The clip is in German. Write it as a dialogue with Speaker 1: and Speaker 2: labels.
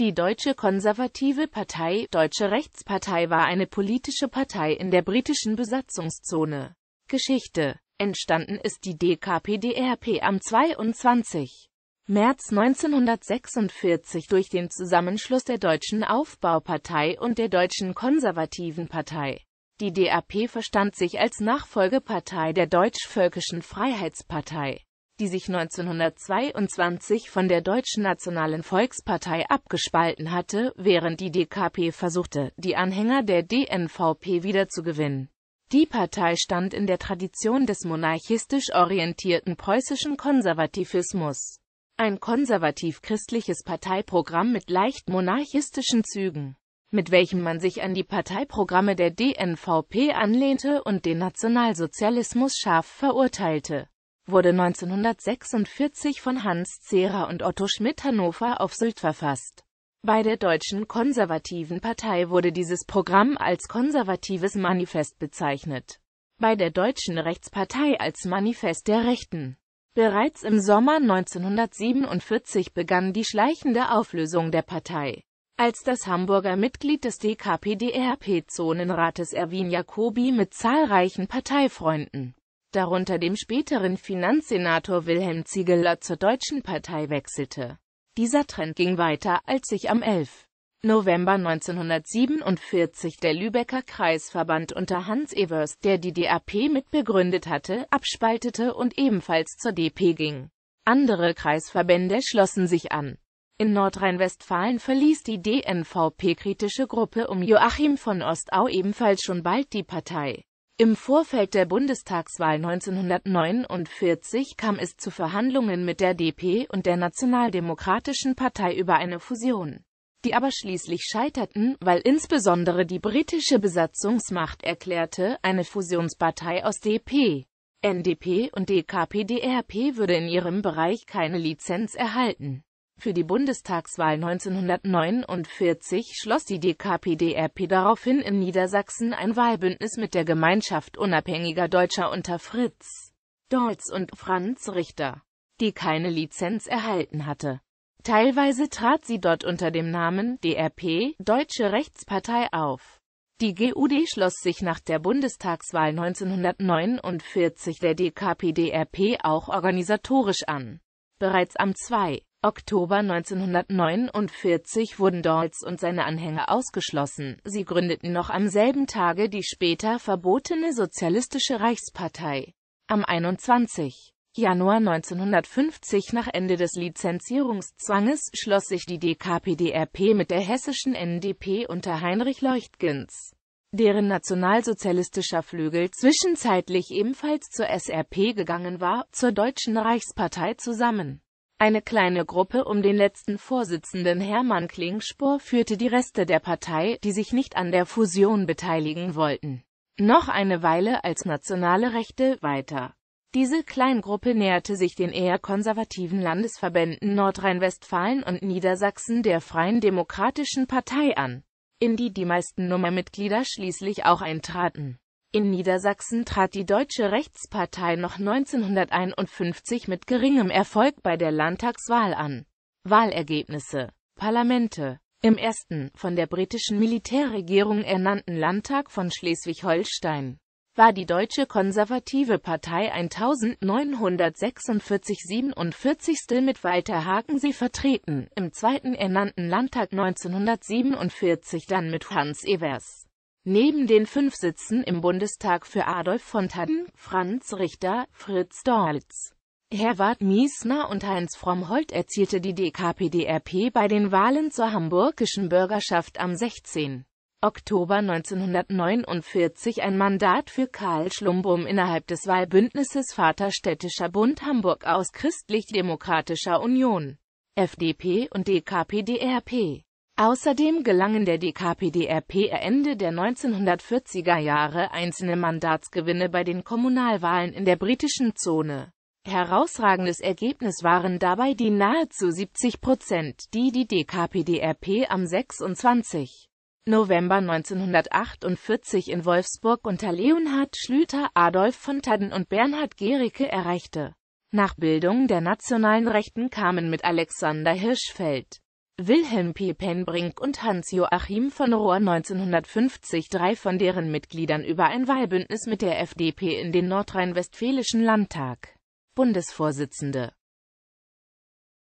Speaker 1: Die Deutsche Konservative Partei, Deutsche Rechtspartei war eine politische Partei in der britischen Besatzungszone. Geschichte. Entstanden ist die DKPDRP am 22. März 1946 durch den Zusammenschluss der Deutschen Aufbaupartei und der Deutschen Konservativen Partei. Die DAP verstand sich als Nachfolgepartei der Deutsch-Völkischen Freiheitspartei die sich 1922 von der Deutschen Nationalen Volkspartei abgespalten hatte, während die DKP versuchte, die Anhänger der DNVP wiederzugewinnen. Die Partei stand in der Tradition des monarchistisch orientierten preußischen Konservativismus. Ein konservativ-christliches Parteiprogramm mit leicht monarchistischen Zügen, mit welchem man sich an die Parteiprogramme der DNVP anlehnte und den Nationalsozialismus scharf verurteilte wurde 1946 von Hans Zehrer und Otto Schmidt Hannover auf Sylt verfasst. Bei der Deutschen Konservativen Partei wurde dieses Programm als konservatives Manifest bezeichnet, bei der Deutschen Rechtspartei als Manifest der Rechten. Bereits im Sommer 1947 begann die schleichende Auflösung der Partei. Als das Hamburger Mitglied des DKPDRP-Zonenrates Erwin Jacobi mit zahlreichen Parteifreunden darunter dem späteren Finanzsenator Wilhelm Ziegeler zur Deutschen Partei wechselte. Dieser Trend ging weiter, als sich am 11. November 1947 der Lübecker Kreisverband unter Hans Evers, der die DAP mitbegründet hatte, abspaltete und ebenfalls zur DP ging. Andere Kreisverbände schlossen sich an. In Nordrhein-Westfalen verließ die DNVP-kritische Gruppe um Joachim von Ostau ebenfalls schon bald die Partei. Im Vorfeld der Bundestagswahl 1949 kam es zu Verhandlungen mit der DP und der Nationaldemokratischen Partei über eine Fusion, die aber schließlich scheiterten, weil insbesondere die britische Besatzungsmacht erklärte, eine Fusionspartei aus DP, NDP und DKP-DRP würde in ihrem Bereich keine Lizenz erhalten. Für die Bundestagswahl 1949 schloss die DKPDRP daraufhin in Niedersachsen ein Wahlbündnis mit der Gemeinschaft unabhängiger Deutscher unter Fritz Dolz und Franz Richter, die keine Lizenz erhalten hatte. Teilweise trat sie dort unter dem Namen DRP Deutsche Rechtspartei auf. Die GUD schloss sich nach der Bundestagswahl 1949 der DKPDRP auch organisatorisch an. Bereits am 2. Oktober 1949 wurden Dolz und seine Anhänger ausgeschlossen, sie gründeten noch am selben Tage die später verbotene Sozialistische Reichspartei. Am 21. Januar 1950 nach Ende des Lizenzierungszwanges schloss sich die DKPDRP mit der hessischen NDP unter Heinrich Leuchtgens, deren nationalsozialistischer Flügel zwischenzeitlich ebenfalls zur SRP gegangen war, zur Deutschen Reichspartei zusammen eine kleine Gruppe um den letzten Vorsitzenden Hermann Klingspor führte die Reste der Partei, die sich nicht an der Fusion beteiligen wollten, noch eine Weile als nationale Rechte weiter. Diese Kleingruppe näherte sich den eher konservativen Landesverbänden Nordrhein-Westfalen und Niedersachsen der Freien Demokratischen Partei an, in die die meisten Nummermitglieder schließlich auch eintraten. In Niedersachsen trat die Deutsche Rechtspartei noch 1951 mit geringem Erfolg bei der Landtagswahl an. Wahlergebnisse Parlamente Im ersten, von der britischen Militärregierung ernannten Landtag von Schleswig-Holstein war die Deutsche Konservative Partei 1946 47. mit Walter Hakensee vertreten, im zweiten ernannten Landtag 1947 dann mit Hans Evers. Neben den fünf Sitzen im Bundestag für Adolf von Fontan, Franz Richter, Fritz Dolz, Herbert Miesner und Heinz Frommholt erzielte die DKPDRP bei den Wahlen zur hamburgischen Bürgerschaft am 16. Oktober 1949 ein Mandat für Karl Schlumbum innerhalb des Wahlbündnisses Vaterstädtischer Bund Hamburg aus Christlich-Demokratischer Union, FDP und DKPDRP. Außerdem gelangen der DKPDRP Ende der 1940er Jahre einzelne Mandatsgewinne bei den Kommunalwahlen in der britischen Zone. Herausragendes Ergebnis waren dabei die nahezu 70 Prozent, die die DKPDRP am 26. November 1948 in Wolfsburg unter Leonhard Schlüter, Adolf von Tadden und Bernhard Gericke erreichte. Nach Bildung der nationalen Rechten kamen mit Alexander Hirschfeld Wilhelm P. Penbrink und Hans-Joachim von Rohr 1950 drei von deren Mitgliedern über ein Wahlbündnis mit der FDP in den nordrhein-westfälischen Landtag. Bundesvorsitzende